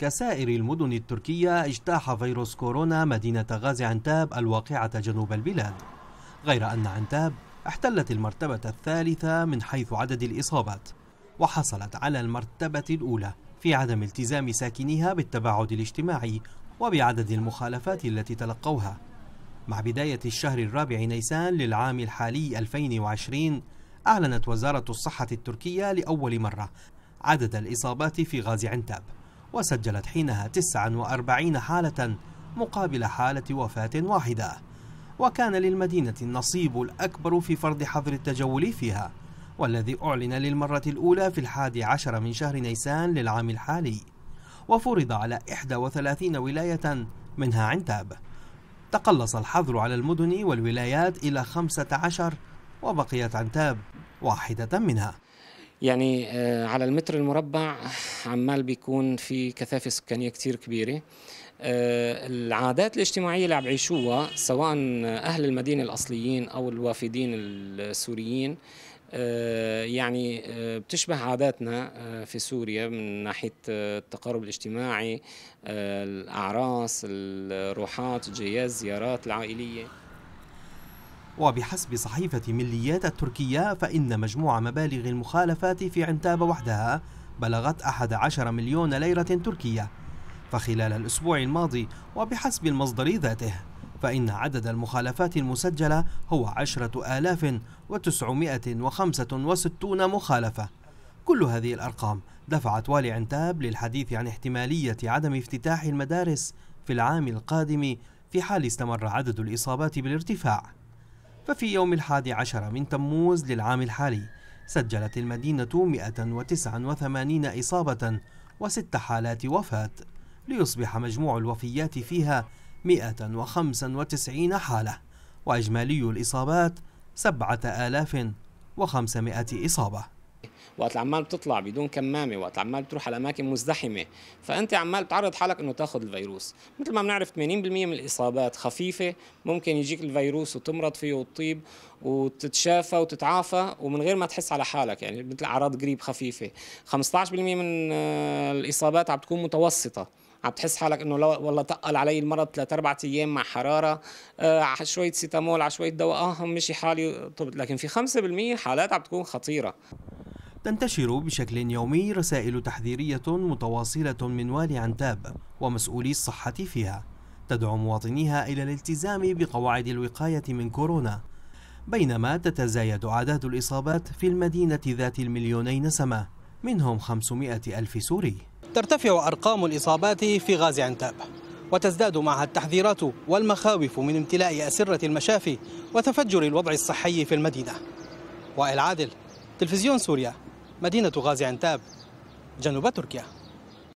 كسائر المدن التركية اجتاح فيروس كورونا مدينة غازي عنتاب الواقعة جنوب البلاد غير أن عنتاب احتلت المرتبة الثالثة من حيث عدد الإصابات وحصلت على المرتبة الأولى في عدم التزام ساكنيها بالتباعد الاجتماعي وبعدد المخالفات التي تلقوها مع بداية الشهر الرابع نيسان للعام الحالي 2020 أعلنت وزارة الصحة التركية لأول مرة عدد الإصابات في غازي عنتاب وسجلت حينها 49 حالة مقابل حالة وفاة واحدة وكان للمدينة النصيب الأكبر في فرض حظر التجول فيها والذي أعلن للمرة الأولى في الحادي عشر من شهر نيسان للعام الحالي وفرض على 31 ولاية منها عنتاب تقلص الحظر على المدن والولايات إلى 15 وبقيت عنتاب واحدة منها يعني آه، على المتر المربع عمال بيكون في كثافة سكانية كتير كبيرة آه، العادات الاجتماعية اللي عم يعيشوها سواء أهل المدينة الأصليين أو الوافدين السوريين آه، يعني بتشبه عاداتنا في سوريا من ناحية التقارب الاجتماعي الأعراس الروحات الجياز الزيارات العائلية وبحسب صحيفة مليات التركية فإن مجموع مبالغ المخالفات في عنتاب وحدها بلغت 11 مليون ليرة تركية فخلال الأسبوع الماضي وبحسب المصدر ذاته فإن عدد المخالفات المسجلة هو عشرة آلاف وتسعمائة وخمسة وستون مخالفة كل هذه الأرقام دفعت والي عنتاب للحديث عن احتمالية عدم افتتاح المدارس في العام القادم في حال استمر عدد الإصابات بالارتفاع ففي يوم الحادي عشر من تموز للعام الحالي سجلت المدينة 189 إصابة وست حالات وفاة ليصبح مجموع الوفيات فيها 195 حالة وإجمالي الإصابات 7500 إصابة وقت عمال بتطلع بدون كمامه وقت عمال بتروح على اماكن مزدحمه فانت عمال بتعرض حالك انه تاخذ الفيروس مثل ما بنعرف 80% من الاصابات خفيفه ممكن يجيك الفيروس وتمرض فيه وتطيب وتتشافى وتتعافى ومن غير ما تحس على حالك يعني مثل اعراض قريب خفيفه 15% من آه، الاصابات عم تكون متوسطه عم تحس حالك انه لو والله تقل علي المرض ثلاث اربع ايام مع حراره آه على شويه سيتامول على شويه دواء اه مشي حالي طب لكن في 5% حالات عم تكون خطيره تنتشر بشكل يومي رسائل تحذيرية متواصلة من والي عنتاب ومسؤولي الصحة فيها تدعو مواطنيها إلى الالتزام بقواعد الوقاية من كورونا بينما تتزايد أعداد الإصابات في المدينة ذات المليونين نسمة منهم 500 ألف سوري ترتفع أرقام الإصابات في غاز عنتاب وتزداد معها التحذيرات والمخاوف من امتلاء أسرة المشافي وتفجر الوضع الصحي في المدينة وائل عادل تلفزيون سوريا مدينة غازي عنتاب جنوب تركيا